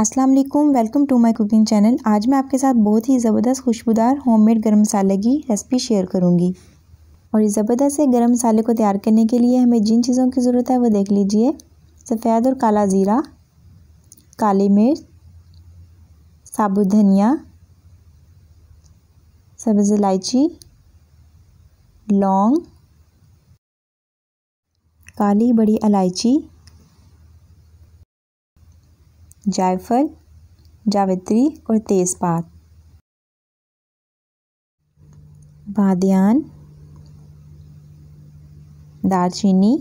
अस्सलाम वालेकुम welcome to my cooking channel आज मैं आपके साथ बहुत ही ज़बरदस्त खुशबूदार होममेड गरम मसाले की रेसिपी शेयर करूंगी और इस ज़बरदस्त गरम मसाले को तैयार करने के लिए हमें जिन चीज़ों की ज़रूरत है वो देख लीजिए सफ़ेद और काला ज़ीरा काली मिर्च साबुत धनिया सब्ज़ इलायची लौंग काली बड़ी इलायची जायफल जावित्री और तेज़पात बादियान दालचीनी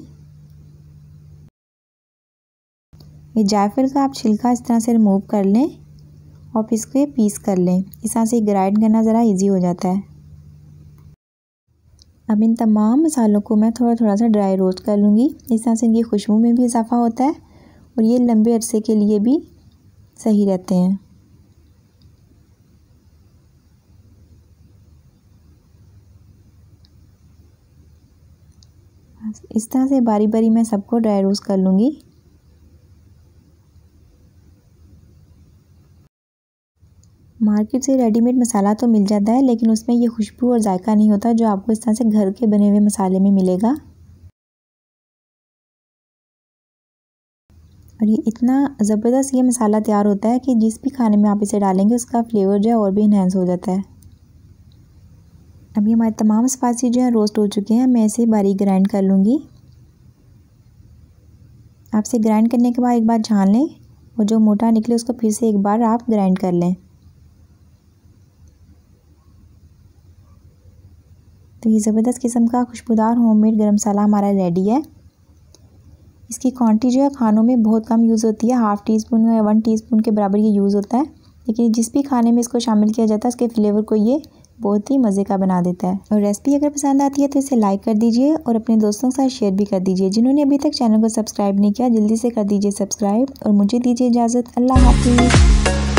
ये जायफल का आप छिलका इस तरह से रिमूव कर लें और फिर इसको पीस कर लें इस तरह से ग्राइंड करना ज़रा इजी हो जाता है अब इन तमाम मसालों को मैं थोड़ा थोड़ा सा ड्राई रोस्ट कर लूँगी इस तरह से इनकी खुशबू में भी इजाफा होता है और ये लंबे अरसे के लिए भी सही रहते हैं इस तरह से बारी बारी मैं सबको ड्राई रोस्ट कर लूँगी मार्केट से रेडीमेड मसाला तो मिल जाता है लेकिन उसमें ये खुशबू और जायका नहीं होता जो आपको इस तरह से घर के बने हुए मसाले में मिलेगा और ये इतना ज़बरदस्त ये मसाला तैयार होता है कि जिस भी खाने में आप इसे डालेंगे उसका फ्लेवर जो है और भी इन्हेंस हो जाता है अभी हमारे तमाम स्पाइसी जो हैं रोस्ट हो चुके हैं मैं इसे बारीक ग्राइंड कर लूँगी आप इसे ग्राइंड करने के बाद एक बार छान लें और जो मोटा निकले उसको फिर से एक बार आप ग्राइंड कर लें तो ये ज़बरदस्त किस्म का खुशबूदार होममेड गरम मसाला हमारा रेडी है इसकी क्वांटिटी जो है खानों में बहुत कम यूज़ होती है हाफ़ टी स्पून या वन टी स्पून के बराबर ये यूज़ होता है लेकिन जिस भी खाने में इसको शामिल किया जाता है उसके फ्लेवर को ये बहुत ही मज़े का बना देता है और रेसिपी अगर पसंद आती है तो इसे लाइक कर दीजिए और अपने दोस्तों के साथ शेयर भी कर दीजिए जिन्होंने अभी तक चैनल को सब्सक्राइब नहीं किया जल्दी से कर दीजिए सब्सक्राइब और मुझे दीजिए इजाज़त अल्लाह हाफिज़